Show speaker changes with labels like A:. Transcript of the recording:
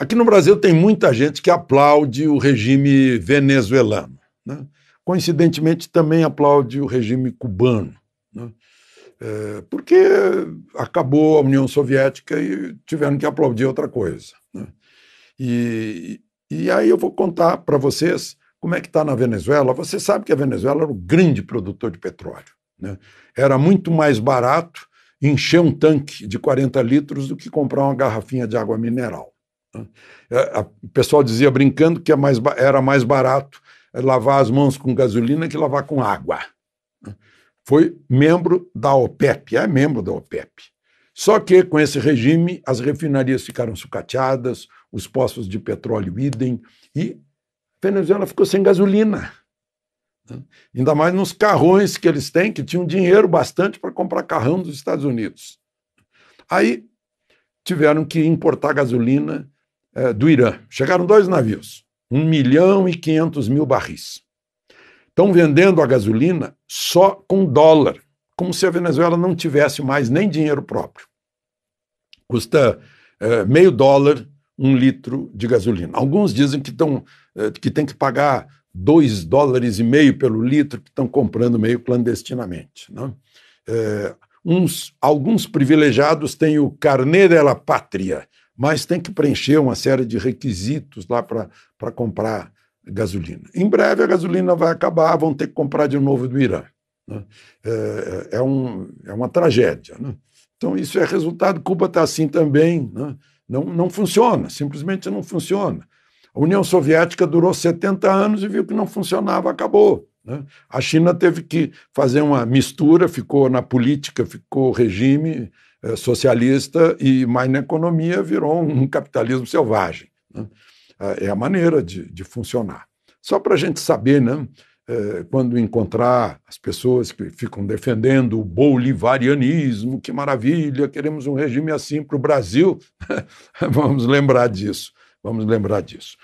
A: Aqui no Brasil tem muita gente que aplaude o regime venezuelano. Né? Coincidentemente, também aplaude o regime cubano. Né? É, porque acabou a União Soviética e tiveram que aplaudir outra coisa. Né? E, e aí eu vou contar para vocês como é que está na Venezuela. Você sabe que a Venezuela era o grande produtor de petróleo. Né? Era muito mais barato encher um tanque de 40 litros do que comprar uma garrafinha de água mineral. É, o pessoal dizia brincando que é era mais barato lavar as mãos com gasolina que lavar com água. Né? Foi membro da OPEP, é membro da OPEP. Só que, com esse regime, as refinarias ficaram sucateadas, os poços de petróleo idem, e Venezuela ficou sem gasolina. Né? Ainda mais nos carrões que eles têm, que tinham dinheiro bastante para comprar carrão dos Estados Unidos. Aí tiveram que importar gasolina é, do Irã. Chegaram dois navios, 1 milhão e 500 mil barris. Estão vendendo a gasolina só com dólar, como se a Venezuela não tivesse mais nem dinheiro próprio. Custa é, meio dólar um litro de gasolina. Alguns dizem que, tão, é, que tem que pagar dois dólares e meio pelo litro, que estão comprando meio clandestinamente. Não? Né? É, uns, alguns privilegiados têm o carnê della pátria, mas tem que preencher uma série de requisitos lá para comprar gasolina. Em breve a gasolina vai acabar, vão ter que comprar de novo do Irã. Né? É, é, é um, é uma tragédia. Né? Então, isso é resultado. Cuba está assim também. Né? Não, não funciona, simplesmente não funciona. A União Soviética durou 70 anos e viu que não funcionava, acabou. Né? A China teve que fazer uma mistura, ficou na política, ficou regime é, socialista, e mais na economia virou um capitalismo selvagem. Né? É a maneira de, de funcionar. Só para a gente saber, né? Eh, quando encontrar as pessoas que ficam defendendo o bolivarianismo, que maravilha, queremos um regime assim para o Brasil, vamos lembrar disso, vamos lembrar disso.